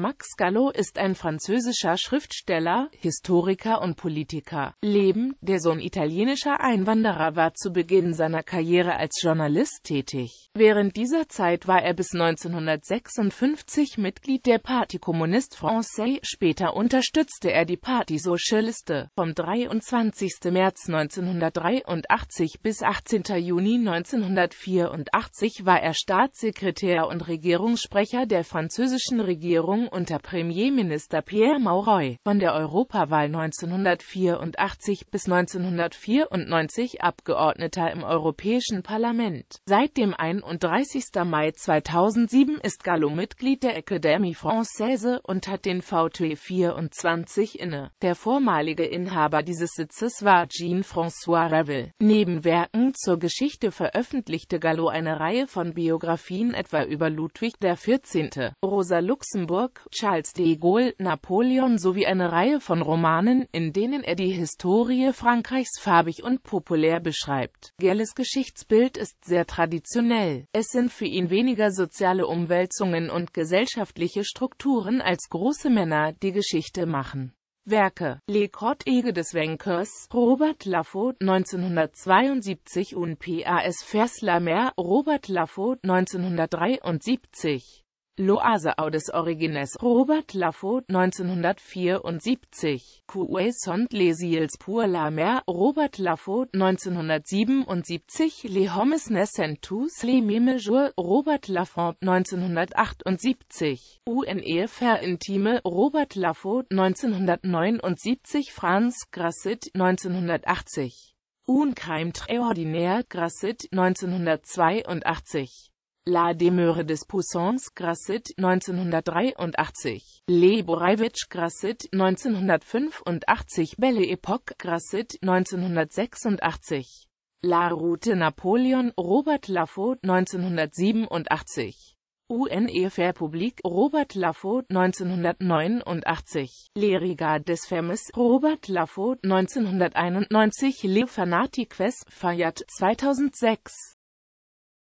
Max Gallo ist ein französischer Schriftsteller, Historiker und Politiker. Leben, der Sohn italienischer Einwanderer war zu Beginn seiner Karriere als Journalist tätig. Während dieser Zeit war er bis 1956 Mitglied der Parti Communiste Français, später unterstützte er die Parti Socialiste. Vom 23. März 1983 bis 18. Juni 1984 war er Staatssekretär und Regierungssprecher der französischen Regierung unter Premierminister Pierre Mauroy, von der Europawahl 1984 bis 1994 Abgeordneter im Europäischen Parlament. Seit dem 31. Mai 2007 ist Gallo Mitglied der Académie Française und hat den VT 24 inne. Der vormalige Inhaber dieses Sitzes war Jean-François Revel. Neben Werken zur Geschichte veröffentlichte Gallo eine Reihe von Biografien etwa über Ludwig XIV., Rosa Luxemburg, Charles de Gaulle, Napoleon sowie eine Reihe von Romanen, in denen er die Historie Frankreichs farbig und populär beschreibt. Gerles Geschichtsbild ist sehr traditionell. Es sind für ihn weniger soziale Umwälzungen und gesellschaftliche Strukturen als große Männer, die Geschichte machen. Werke Le Ege des Wenkers, Robert Laffo, 1972 und P.A.S. Vers Mer, Robert Laffo, 1973 Loase des Origines Robert Laffo, 1974, Cue sont les îles pour la mer Robert Laffo, 1977, Le hommes nescentus le les jour Robert Lafont 1978, UNEFR Intime Robert Laffo, 1979, Franz Grasset, 1980, Unkreimt ordinaire Grasset, 1982 La Demeure des Poussons Grasset, 1983, Le Borevitch, Grasset, 1985, Belle Epoque Grasset, 1986, La Route Napoleon, Robert Laffo, 1987, UNEFR Publik, Robert Laffo, 1989, Les Regards des Femmes, Robert Laffo, 1991, Le Fanatiques Fayat, 2006.